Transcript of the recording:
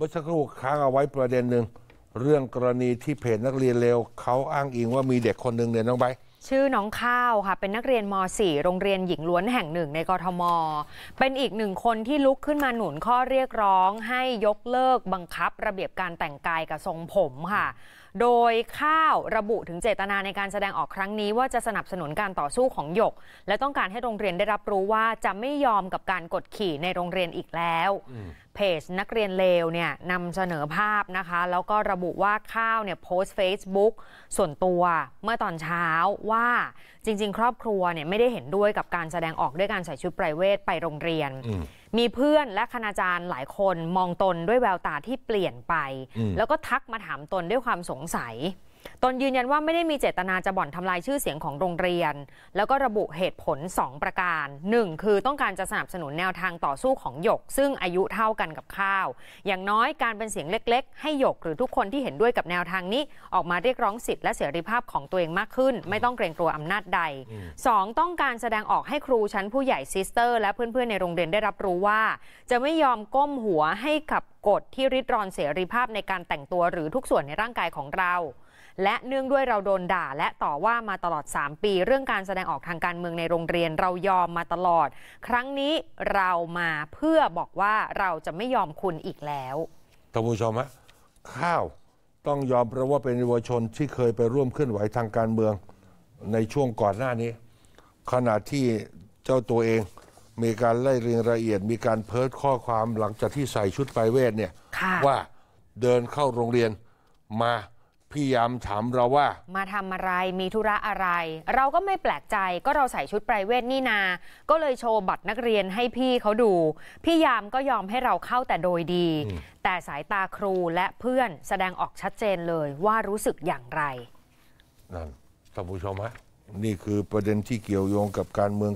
เมื่อสักครู่ค้างเอาไว้ประเด็นหนึ่ง เรื่องกรณีที่เพจนักเรียนเลวเขาอ้างอิงว่ามีเด็กคนหนึ่งเนี่ยน้องใบชื่อ น้องข้าวค่ะเป็นนักเรียน ม .4 โรงเรียนหญิงล้วนแห่งหนึ่ง ในกรทม เป็นอีกหนึ่งคนที่ลุกขึ้นมาหนุนข้อเรียกร้อง ให้ยกเลิกบังคับระเบียบการแต่งกาย กับทรงผมค่ะ โดยข้าวระบุถึงเจตนาในการแสดงออกครั้งนี้ว่าจะสนับสนุนการต่อสู้ของหยก และต้องการให้โรงเรียนได้รับรู้ว่าจะไม่ยอมกับการกดขี่ในโรงเรียนอีกแล้ว เพจ นักเรียนเลวเนี่ยนำเสนอภาพนะคะ แล้วก็ระบุว่าข้าวเนี่ยโพสต์ Facebook ส่วนตัวเมื่อตอนเช้าว่าว่าจริงๆ ครอบครัวเนี่ยไม่ได้เห็นด้วยกับการแสดงออกด้วยการใส่ชุดไพรเวทไปโรงเรียน มีเพื่อนและคณาจารย์หลายคนมองตนด้วยแววตาที่เปลี่ยนไป แล้วก็ทักมาถามตนด้วยความสงสัยตนยืนยันว่าไม่ได้มีเจตนาจะบ่อนทำลายชื่อเสียงของโรงเรียน แล้วก็ระบุเหตุผล 2 ประการ1คือต้องการจะสนับสนุนแนวทางต่อสู้ของหยก ซึ่งอายุเท่ากันกับข้าว อย่างน้อยการเป็นเสียงเล็กๆ ให้หยกหรือทุกคนที่เห็นด้วยกับแนวทางนี้ออกมาเรียกร้องสิทธิและเสรีภาพของตัวเองมากขึ้น ไม่ต้องเกรงกลัวอำนาจใด 2. ต้องการแสดงออกให้ครูชั้นผู้ใหญ่ซิสเตอร์ และเพื่อนๆในโรงเรียนได้รับรู้ว่า จะไม่ยอมก้มหัวให้กับกฎที่ริดรอนเสรีภาพในการแต่งตัวหรือทุกส่วนในร่างกายของเราและเนื่องด้วยเราโดนด่าและต่อว่ามาตลอด 3 ปี เรื่องการแสดงออกทางการเมืองในโรงเรียนเรายอมมาตลอด ครั้งนี้เรามาเพื่อบอกว่าเราจะไม่ยอมคุณอีกแล้วท่านผู้ชมฮะข้าว ต้องยอมรับว่าเป็นเยาวชนที่เคยไปร่วมเคลื่อนไหวทางการเมือง ในช่วงก่อนหน้านี้ ขณะที่เจ้าตัวเองมีการไล่เรียงละเอียด มีการเพิร์ดข้อความหลังจากที่ใส่ชุดไปเวทเนี่ยว่าเดินเข้าโรงเรียนมาพยายามถามเราว่า มาทำอะไรมีธุระอะไร เราก็ไม่แปลกใจก็เราใส่ชุดไพรเวทนี่นา ก็เลยโชว์บัตรนักเรียนให้พี่เขาดู พี่ยามก็ยอมให้เราเข้าแต่โดยดี แต่สายตาครูและเพื่อนแสดงออกชัดเจนเลยว่ารู้สึกอย่างไร นั่นท่านผู้ชมฮะ นี่คือประเด็นที่เกี่ยวโยงกับการเมือง